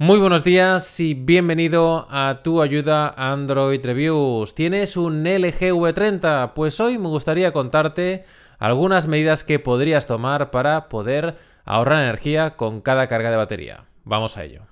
Muy buenos días y bienvenido a tu ayuda Android Reviews. ¿Tienes un LG V30? Pues hoy me gustaría contarte algunas medidas que podrías tomar para poder ahorrar energía con cada carga de batería. Vamos a ello.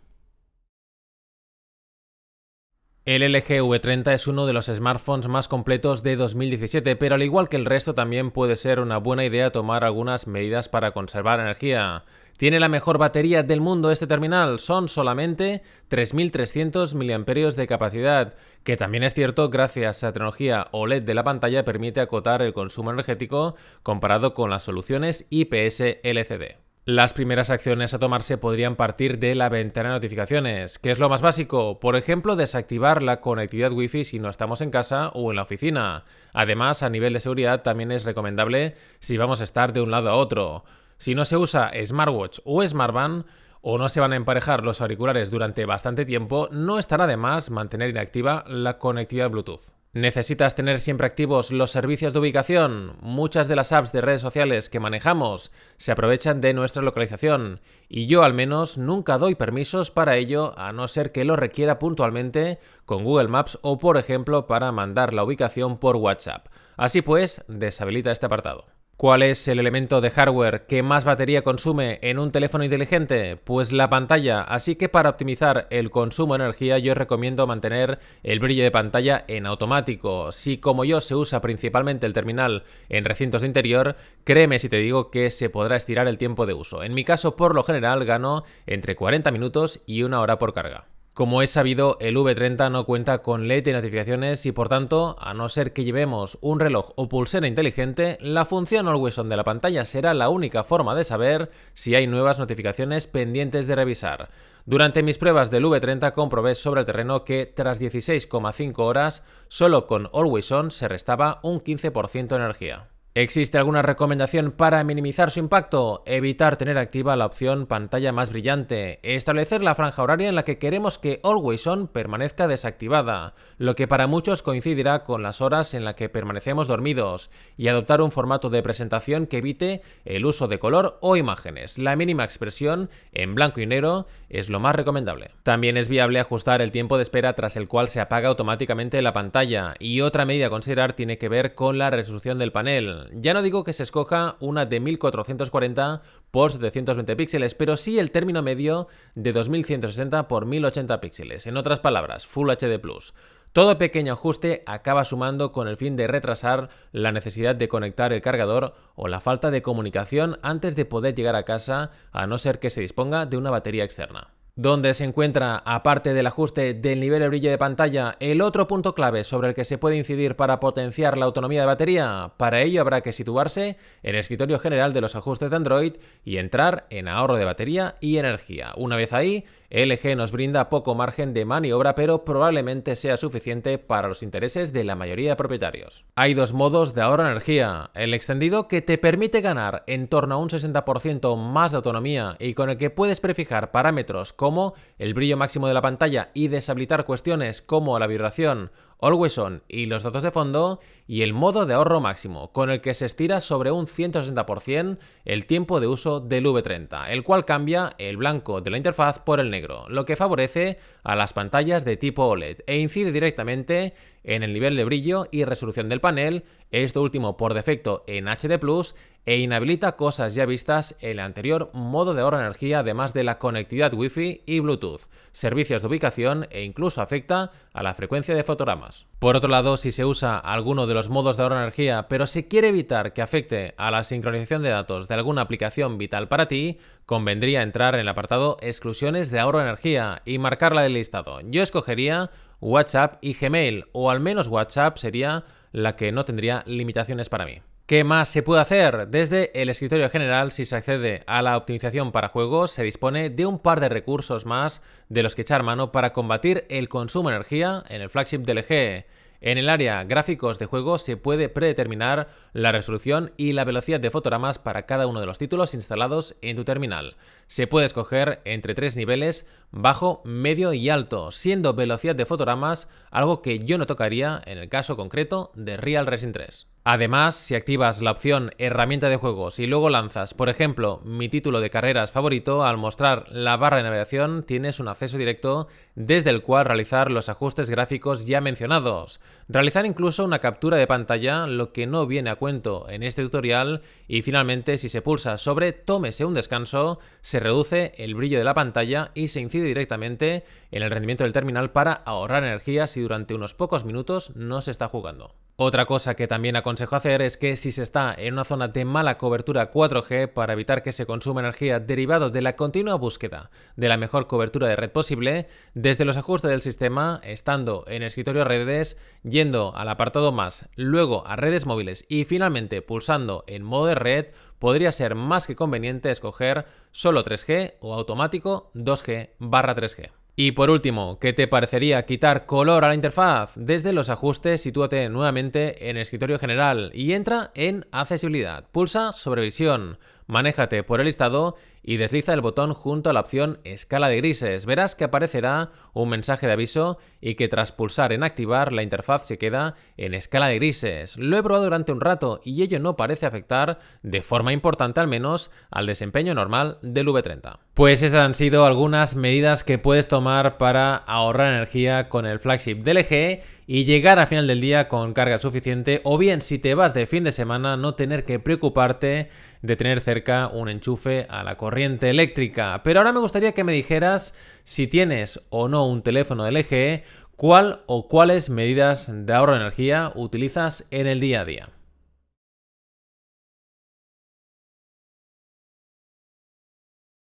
El LG V30 es uno de los smartphones más completos de 2017, pero al igual que el resto también puede ser una buena idea tomar algunas medidas para conservar energía. Tiene la mejor batería del mundo este terminal, son solamente 3.300 mAh de capacidad, que también es cierto gracias a la tecnología OLED de la pantalla permite acotar el consumo energético comparado con las soluciones IPS LCD. Las primeras acciones a tomarse podrían partir de la ventana de notificaciones, que es lo más básico, por ejemplo, desactivar la conectividad wifi si no estamos en casa o en la oficina. Además, a nivel de seguridad también es recomendable si vamos a estar de un lado a otro. Si no se usa smartwatch o smartband o no se van a emparejar los auriculares durante bastante tiempo, no estará de más mantener inactiva la conectividad Bluetooth. ¿Necesitas tener siempre activos los servicios de ubicación? Muchas de las apps de redes sociales que manejamos se aprovechan de nuestra localización y yo al menos nunca doy permisos para ello a no ser que lo requiera puntualmente con Google Maps o por ejemplo para mandar la ubicación por WhatsApp. Así pues, deshabilita este apartado. ¿Cuál es el elemento de hardware que más batería consume en un teléfono inteligente? Pues la pantalla, así que para optimizar el consumo de energía yo recomiendo mantener el brillo de pantalla en automático. Si como yo se usa principalmente el terminal en recintos de interior, créeme si te digo que se podrá estirar el tiempo de uso. En mi caso por lo general gano entre 40 minutos y una hora por carga. Como es sabido, el V30 no cuenta con LED de notificaciones y por tanto, a no ser que llevemos un reloj o pulsera inteligente, la función Always On de la pantalla será la única forma de saber si hay nuevas notificaciones pendientes de revisar. Durante mis pruebas del V30 comprobé sobre el terreno que tras 16,5 horas, solo con Always On se restaba un 15% de energía. ¿Existe alguna recomendación para minimizar su impacto? Evitar tener activa la opción pantalla más brillante. Establecer la franja horaria en la que queremos que Always On permanezca desactivada, lo que para muchos coincidirá con las horas en las que permanecemos dormidos. Y adoptar un formato de presentación que evite el uso de color o imágenes. La mínima expresión en blanco y negro es lo más recomendable. También es viable ajustar el tiempo de espera tras el cual se apaga automáticamente la pantalla. Y otra medida a considerar tiene que ver con la resolución del panel. Ya no digo que se escoja una de 1440 por 720 píxeles, pero sí el término medio de 2160 por 1080 píxeles, en otras palabras, Full HD+. Todo pequeño ajuste acaba sumando con el fin de retrasar la necesidad de conectar el cargador o la falta de comunicación antes de poder llegar a casa, a no ser que se disponga de una batería externa donde se encuentra, aparte del ajuste del nivel de brillo de pantalla, el otro punto clave sobre el que se puede incidir para potenciar la autonomía de batería. Para ello habrá que situarse en el escritorio general de los ajustes de Android y entrar en ahorro de batería y energía. Una vez ahí, LG nos brinda poco margen de maniobra, pero probablemente sea suficiente para los intereses de la mayoría de propietarios. Hay dos modos de ahorro energía. El extendido que te permite ganar en torno a un 60% más de autonomía y con el que puedes prefijar parámetros como el brillo máximo de la pantalla y deshabilitar cuestiones como la vibración Always On y los datos de fondo y el modo de ahorro máximo, con el que se estira sobre un 160% el tiempo de uso del V30, el cual cambia el blanco de la interfaz por el negro, lo que favorece a las pantallas de tipo OLED e incide directamente en el nivel de brillo y resolución del panel, esto último por defecto en HD+, e inhabilita cosas ya vistas en el anterior modo de ahorro de energía además de la conectividad Wi-Fi y Bluetooth, servicios de ubicación e incluso afecta a la frecuencia de fotogramas. Por otro lado, si se usa alguno de los modos de ahorro de energía pero se quiere evitar que afecte a la sincronización de datos de alguna aplicación vital para ti, convendría entrar en el apartado exclusiones de ahorro de energía y marcarla del listado. Yo escogería WhatsApp y Gmail, o al menos WhatsApp sería la que no tendría limitaciones para mí. ¿Qué más se puede hacer? Desde el escritorio general, si se accede a la optimización para juegos, se dispone de un par de recursos más de los que echar mano para combatir el consumo de energía en el flagship de LG. En el área gráficos de juego se puede predeterminar la resolución y la velocidad de fotogramas para cada uno de los títulos instalados en tu terminal. Se puede escoger entre tres niveles, bajo, medio y alto, siendo velocidad de fotogramas algo que yo no tocaría en el caso concreto de Real Racing 3. Además, si activas la opción herramienta de juegos y luego lanzas, por ejemplo, mi título de carreras favorito, al mostrar la barra de navegación tienes un acceso directo desde el cual realizar los ajustes gráficos ya mencionados, realizar incluso una captura de pantalla, lo que no viene a cuento en este tutorial, y finalmente si se pulsa sobre tómese un descanso, se reduce el brillo de la pantalla y se incide directamente en el rendimiento del terminal para ahorrar energía si durante unos pocos minutos no se está jugando. Otra cosa que también aconsejo hacer es que si se está en una zona de mala cobertura 4G para evitar que se consuma energía derivado de la continua búsqueda de la mejor cobertura de red posible, desde los ajustes del sistema, estando en el escritorio redes, yendo al apartado más, luego a redes móviles y finalmente pulsando en modo de red, podría ser más que conveniente escoger solo 3G o automático 2G barra 3G. Y por último, ¿qué te parecería quitar color a la interfaz? Desde los ajustes, sitúate nuevamente en escritorio general y entra en accesibilidad. Pulsa sobre visión. Manéjate por el listado y desliza el botón junto a la opción Escala de grises. Verás que aparecerá un mensaje de aviso y que tras pulsar en activar la interfaz se queda en escala de grises. Lo he probado durante un rato y ello no parece afectar de forma importante al menos al desempeño normal del V30. Pues estas han sido algunas medidas que puedes tomar para ahorrar energía con el flagship DLG e y llegar a final del día con carga suficiente o bien si te vas de fin de semana no tener que preocuparte de tener cerca un enchufe a la corriente eléctrica. Pero ahora me gustaría que me dijeras si tienes o no un teléfono de LGE, cuál o cuáles medidas de ahorro de energía utilizas en el día a día.